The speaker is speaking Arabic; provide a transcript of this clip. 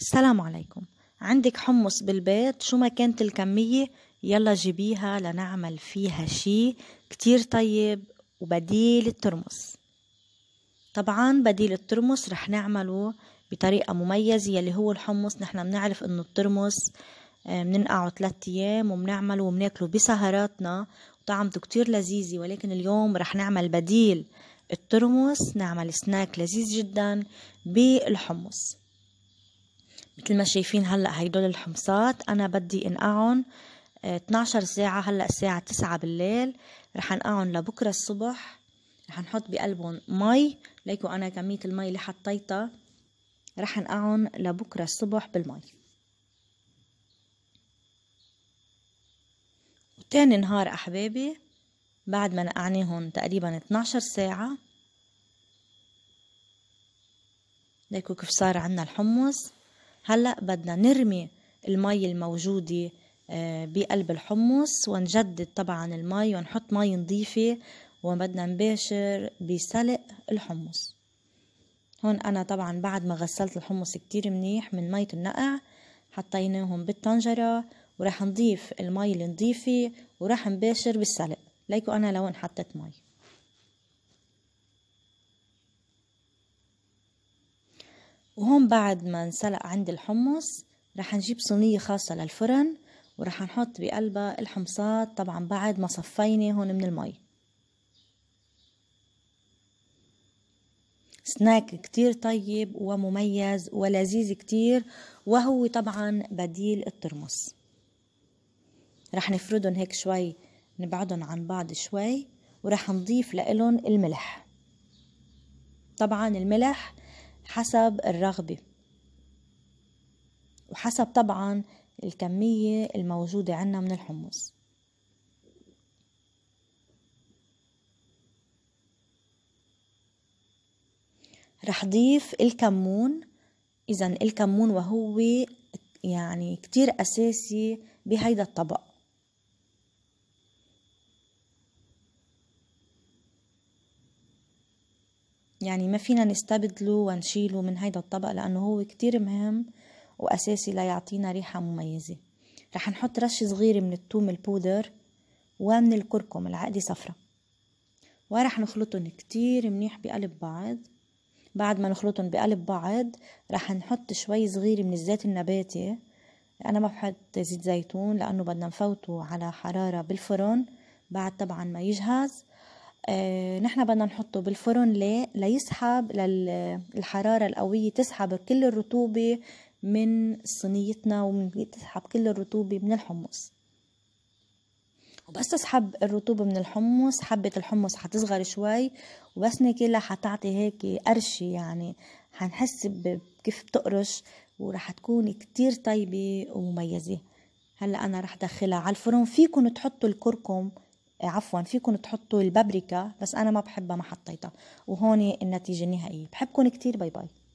السلام عليكم عندك حمص بالبيت شو ما كانت الكمية يلا جيبيها لنعمل فيها شي كتير طيب وبديل الترمس طبعا بديل الترمس رح نعمله بطريقة مميزة يلي هو الحمص نحنا بنعرف انه الترمس آه، بننقعه ثلاثة ايام وبنعمله وبناكله بسهراتنا وطعمته كتير لذيذة ولكن اليوم رح نعمل بديل الترمس نعمل سناك لذيذ جدا بالحمص مثل ما شايفين هلا هيدول الحمصات انا بدي انقعهم آه، 12 ساعة هلا الساعة 9 بالليل رح انقعهم لبكرة الصبح رح نحط بقلبهم مي ليكو انا كمية المي اللي حطيتها رح انقعهم لبكرة الصبح بالمي وتاني نهار احبابي بعد ما نقعنيهم تقريبا 12 ساعة ليكو كيف صار عنا الحمص هلأ بدنا نرمي المي الموجودة آه، بقلب الحمص ونجدد طبعا المي ونحط مي نظيفة وبدنا نباشر بسلق الحمص هون أنا طبعا بعد ما غسلت الحمص كتير منيح من مية النقع حطيناهم بالطنجرة وراح نضيف المي النظيفة وراح نباشر بالسلق ليكو أنا لون حطيت مي وهون بعد ما انسلق عندي الحمص رح نجيب صينية خاصة للفرن ورح نحط بقلبها الحمصات طبعا بعد ما صفينا هون من المي سناك كتير طيب ومميز ولذيذ كتير وهو طبعا بديل الترمس رح نفردهم هيك شوي نبعدهم عن بعض شوي ورح نضيف لإلهم الملح طبعا الملح حسب الرغبة وحسب طبعا الكمية الموجودة عنا من الحمص رح ضيف الكمون إذا الكمون وهو يعني كتير أساسي بهيدا الطبق يعني ما فينا نستبدله ونشيله من هيدا الطبق لأنه هو كتير مهم وأساسي ليعطينا ريحة مميزة رح نحط رشة صغيرة من التوم البودر ومن الكركم العقدة صفرة ورح نخلطهم كتير منيح بقلب بعض بعد ما نخلطهم بقلب بعض رح نحط شوي صغير من الزيت النباتي انا ما بحط زيت زيتون لانه بدنا نفوته على حرارة بالفرن بعد طبعا ما يجهز آه، نحن بدنا نحطه بالفرن ليه ليسحب للحرارة القوية تسحب كل الرطوبة من صينيتنا وتسحب كل الرطوبة من الحمص وبس تسحب الرطوبة من الحمص حبة الحمص حتصغر شوي وبس ناكلها حتعطي هيك قرشة يعني حنحس بكيف بتقرش ورح تكون كتير طيبة ومميزة هلا أنا رح دخلها على الفرن فيكن تحطوا الكركم آه، عفوا فيكم تحطوا البابريكا بس انا ما بحبها ما حطيتها وهون النتيجه النهائيه بحبكم كتير باي باي